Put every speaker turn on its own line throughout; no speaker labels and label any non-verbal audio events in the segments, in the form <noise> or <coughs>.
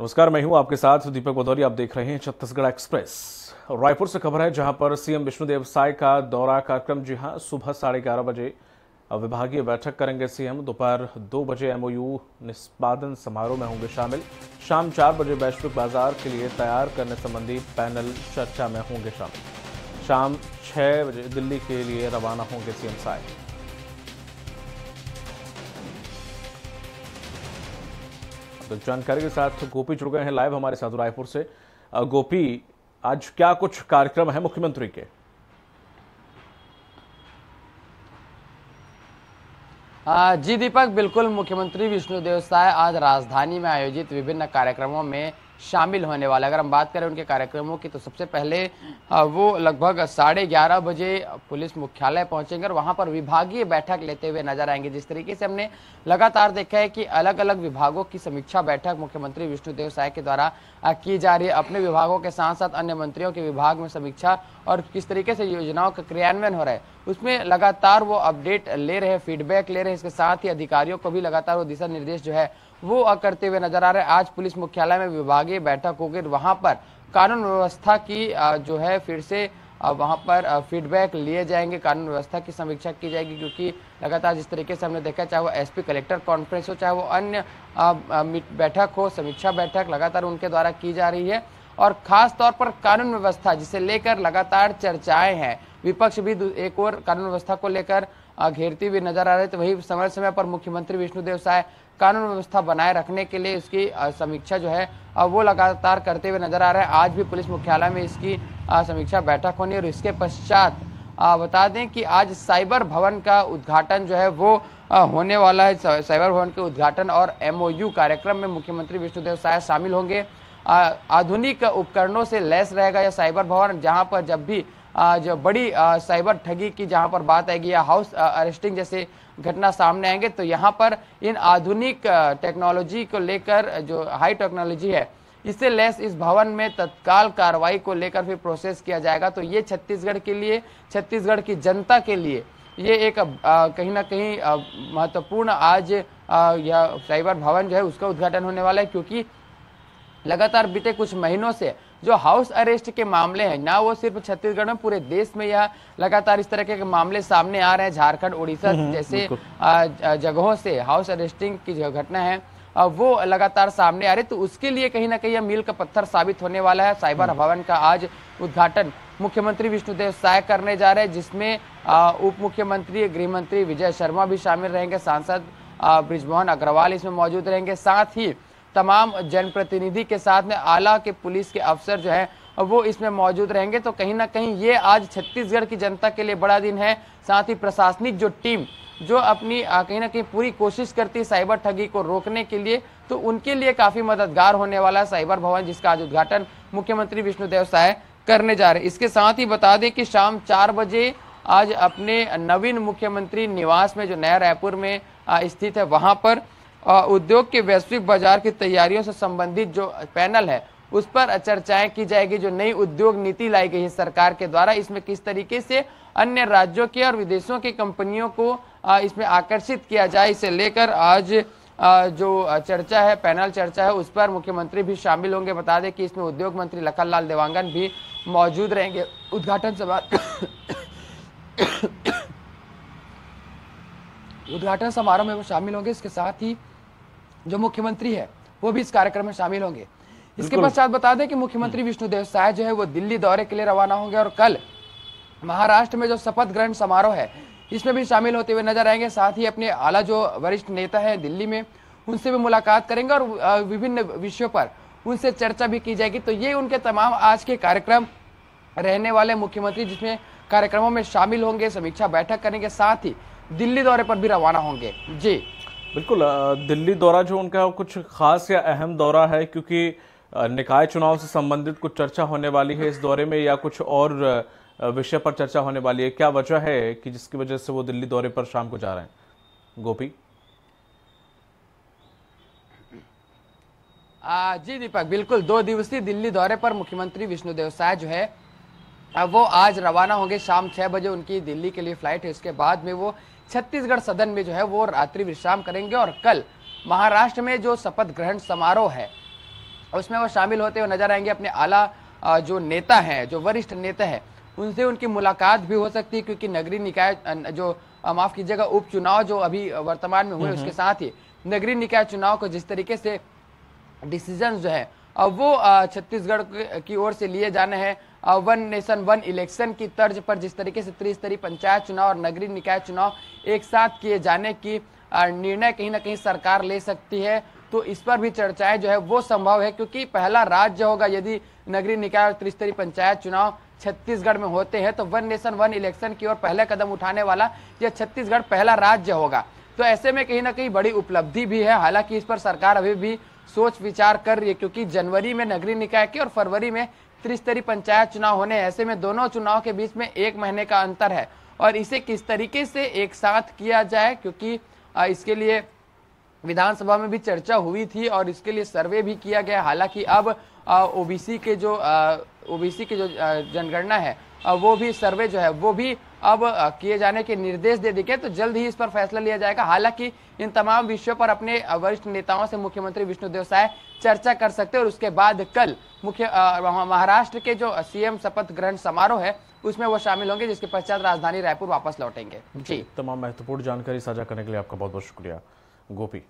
नमस्कार मैं हूं आपके साथ दीपक भदौरी आप देख रहे हैं छत्तीसगढ़ एक्सप्रेस रायपुर से खबर है जहां पर सीएम विष्णुदेव साय का दौरा कार्यक्रम जी हां सुबह साढ़े ग्यारह बजे विभागीय बैठक करेंगे सीएम दोपहर दो बजे एमओयू निष्पादन समारोह में होंगे शामिल शाम चार बजे वैश्विक बाजार के लिए तैयार करने संबंधी पैनल चर्चा में होंगे शामिल शाम छह बजे दिल्ली के लिए रवाना होंगे सीएम साय तो जानकारी के साथ गोपी जुड़ गए हैं लाइव हमारे साथ रायपुर से गोपी आज क्या कुछ कार्यक्रम है मुख्यमंत्री
के जी दीपक बिल्कुल मुख्यमंत्री विष्णुदेव साय आज राजधानी में आयोजित विभिन्न कार्यक्रमों में शामिल होने वाला अगर हम बात करें उनके कार्यक्रमों की तो सबसे पहले हाँ, वो लगभग साढ़े ग्यारह बजे पुलिस मुख्यालय पहुंचेंगे और वहां पर विभागीय बैठक लेते हुए नजर आएंगे जिस तरीके से हमने लगातार देखा है कि अलग अलग विभागों की समीक्षा बैठक मुख्यमंत्री विष्णुदेव साय के द्वारा की जा रही है अपने विभागों के साथ साथ अन्य मंत्रियों के विभाग में समीक्षा और किस तरीके से योजनाओं का क्रियान्वयन हो रहा है उसमें लगातार वो अपडेट ले रहे हैं फीडबैक ले रहे हैं इसके साथ ही अधिकारियों को भी लगातार वो दिशा निर्देश जो है वो करते हुए नजर आ रहे हैं आज पुलिस मुख्यालय में विभागीय बैठक होगी वहां पर कानून व्यवस्था की जो है फिर से वहाँ पर फीडबैक लिए जाएंगे कानून व्यवस्था की समीक्षा की जाएगी क्योंकि लगातार जिस तरीके से हमने देखा चाहे वो एसपी कलेक्टर कॉन्फ्रेंस हो चाहे वो अन्य बैठक हो समीक्षा बैठक लगातार उनके द्वारा की जा रही है और खास तौर पर कानून व्यवस्था जिसे लेकर लगातार चर्चाएं हैं विपक्ष भी एक और कानून व्यवस्था को लेकर घेरती हुए नजर आ रहे तो वही समय समय पर मुख्यमंत्री विष्णुदेव साय कानून व्यवस्था बनाए रखने के लिए इसकी समीक्षा जो है वो लगातार करते हुए नजर आ रहे हैं आज भी पुलिस मुख्यालय में इसकी समीक्षा बैठक होनी और इसके पश्चात बता दें कि आज साइबर भवन का उद्घाटन जो है वो होने वाला है साइबर भवन के उद्घाटन और एमओयू कार्यक्रम में मुख्यमंत्री विष्णुदेव साय शामिल होंगे आधुनिक उपकरणों से लैस रहेगा यह साइबर भवन जहां पर जब भी जो बड़ी साइबर ठगी की जहां पर बात आएगी या हाउस अरेस्टिंग जैसे घटना सामने आएंगे तो यहां पर इन आधुनिक टेक्नोलॉजी को लेकर जो हाई टेक्नोलॉजी है इससे लेस इस भवन में तत्काल कार्रवाई को लेकर फिर प्रोसेस किया जाएगा तो ये छत्तीसगढ़ के लिए छत्तीसगढ़ की जनता के लिए ये एक कहीं ना कहीं महत्वपूर्ण आज यह साइबर भवन जो है उसका उद्घाटन होने वाला है क्योंकि लगातार बीते कुछ महीनों से जो हाउस अरेस्ट के मामले हैं ना वो सिर्फ छत्तीसगढ़ में पूरे देश में यह लगातार इस तरह के मामले सामने आ रहे हैं झारखंड उड़ीसा हम्म, हम्म, जैसे जगहों से हाउस अरेस्टिंग की जो घटना है वो लगातार सामने आ रही तो उसके लिए कहीं ना कहीं यह मील का पत्थर साबित होने वाला है साइबर हम्म। भवन का आज उद्घाटन मुख्यमंत्री विष्णुदेव साय करने जा रहे हैं जिसमें उप मुख्यमंत्री गृह मंत्री विजय शर्मा भी शामिल रहेंगे सांसद ब्रिजमोहन अग्रवाल इसमें मौजूद रहेंगे साथ ही तमाम जनप्रतिनिधि के साथ में आला के पुलिस के अफसर जो हैं वो इसमें मौजूद रहेंगे तो कहीं ना कहीं ये आज छत्तीसगढ़ की जनता के लिए बड़ा दिन है साथ ही प्रशासनिक जो टीम जो अपनी कहीं ना कहीं पूरी कोशिश करती है साइबर ठगी को रोकने के लिए तो उनके लिए काफ़ी मददगार होने वाला है साइबर भवन जिसका आज उद्घाटन मुख्यमंत्री विष्णुदेव साय करने जा रहे हैं इसके साथ ही बता दें कि शाम चार बजे आज अपने नवीन मुख्यमंत्री निवास में जो नया रायपुर में स्थित है वहाँ पर उद्योग के वैश्विक बाजार की तैयारियों से संबंधित जो पैनल है उस पर चर्चाएं की जाएगी जो नई उद्योग नीति लाई गई है सरकार के द्वारा इसमें किस तरीके से अन्य राज्यों के और विदेशों की कंपनियों को इसमें आकर्षित किया जाए इसे लेकर आज जो चर्चा है पैनल चर्चा है उस पर मुख्यमंत्री भी शामिल होंगे बता दें कि इसमें उद्योग मंत्री लखन लाल देवांगन भी मौजूद रहेंगे उद्घाटन सभा <coughs> उद्घाटन समारोह में वो शामिल होंगे इसके साथ ही जो मुख्यमंत्री है वो भी इस कार्यक्रम में शामिल होंगे इसके पश्चात बता दें कि मुख्यमंत्री हम्म। विष्णुदेव साय जो है वो दिल्ली दौरे के लिए रवाना होंगे और कल महाराष्ट्र में जो शपथ ग्रहण समारोह है इसमें भी शामिल होते हुए नजर आएंगे साथ ही अपने आला जो वरिष्ठ नेता है दिल्ली में उनसे भी मुलाकात करेंगे और विभिन्न विषयों पर उनसे चर्चा भी की जाएगी तो ये उनके तमाम आज के कार्यक्रम रहने वाले मुख्यमंत्री जिसमें कार्यक्रमों में शामिल होंगे समीक्षा बैठक करेंगे साथ ही दिल्ली दौरे पर भी रवाना होंगे जी
बिल्कुल दिल्ली दौरा जो उनका कुछ खास या अहम दौरा है क्योंकि निकाय चुनाव से संबंधित कुछ चर्चा होने वाली है इस दौरे में या कुछ और विषय पर चर्चा होने वाली है क्या वजह है कि जिसकी वजह से वो दिल्ली दौरे पर शाम को जा रहे हैं गोपी
आ, जी दीपक बिल्कुल दो दिवसीय दिल्ली दौरे पर मुख्यमंत्री विष्णुदेव साय जो है वो आज रवाना होंगे शाम छह बजे उनकी दिल्ली के लिए फ्लाइट है इसके बाद में वो छत्तीसगढ़ सदन में जो है वो रात्रि विश्राम करेंगे और कल महाराष्ट्र में जो शपथ ग्रहण समारोह है उसमें वो शामिल होते हुए नजर आएंगे अपने आला जो नेता हैं जो वरिष्ठ नेता है उनसे उनकी मुलाकात भी हो सकती है क्योंकि नगरीय निकाय जो माफ कीजिएगा उपचुनाव जो अभी वर्तमान में हुए उसके साथ ही नगरीय निकाय चुनाव को जिस तरीके से डिसीजन जो है वो छत्तीसगढ़ की ओर से लिए जाने हैं वन नेशन वन इलेक्शन की तर्ज पर जिस तरीके से त्रिस्तरीय पंचायत चुनाव और नगरीय निकाय चुनाव एक साथ किए जाने की निर्णय कहीं ना कहीं सरकार ले सकती है तो इस पर भी चर्चाएं जो है वो संभव है क्योंकि पहला राज्य होगा यदि नगरीय निकाय और त्रिस्तरीय पंचायत चुनाव छत्तीसगढ़ में होते हैं तो वन नेशन वन इलेक्शन की ओर पहला कदम उठाने वाला यह छत्तीसगढ़ पहला राज्य होगा तो ऐसे में कहीं ना कहीं बड़ी उपलब्धि भी है हालांकि इस पर सरकार अभी भी सोच विचार कर रही है क्योंकि जनवरी में नगरीय निकाय के और फरवरी में त्रिस्तरीय पंचायत चुनाव होने ऐसे में दोनों चुनाव के बीच में एक महीने का अंतर है और इसे किस तरीके से एक साथ किया जाए क्योंकि इसके लिए विधानसभा में भी चर्चा हुई थी और इसके लिए सर्वे भी किया गया हालांकि अब ओबीसी के जो ओबीसी के जो जनगणना है वो भी सर्वे जो है वो भी अब किए जाने के निर्देश दे दिए तो जल्द ही इस पर फैसला लिया जाएगा हालांकि इन तमाम विषयों पर अपने वरिष्ठ नेताओं से मुख्यमंत्री विष्णुदेव साय चर्चा कर सकते और उसके बाद कल मुख्य महाराष्ट्र के जो सीएम शपथ ग्रहण समारोह है उसमें वो शामिल होंगे जिसके पश्चात राजधानी रायपुर वापस लौटेंगे
जी तमाम महत्वपूर्ण जानकारी साझा करने के लिए आपका बहुत बहुत शुक्रिया गोपी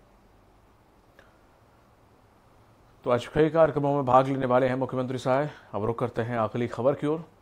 तो आज कई कार्यक्रमों में भाग लेने वाले हैं मुख्यमंत्री साहब अब रुख करते हैं अगली खबर की ओर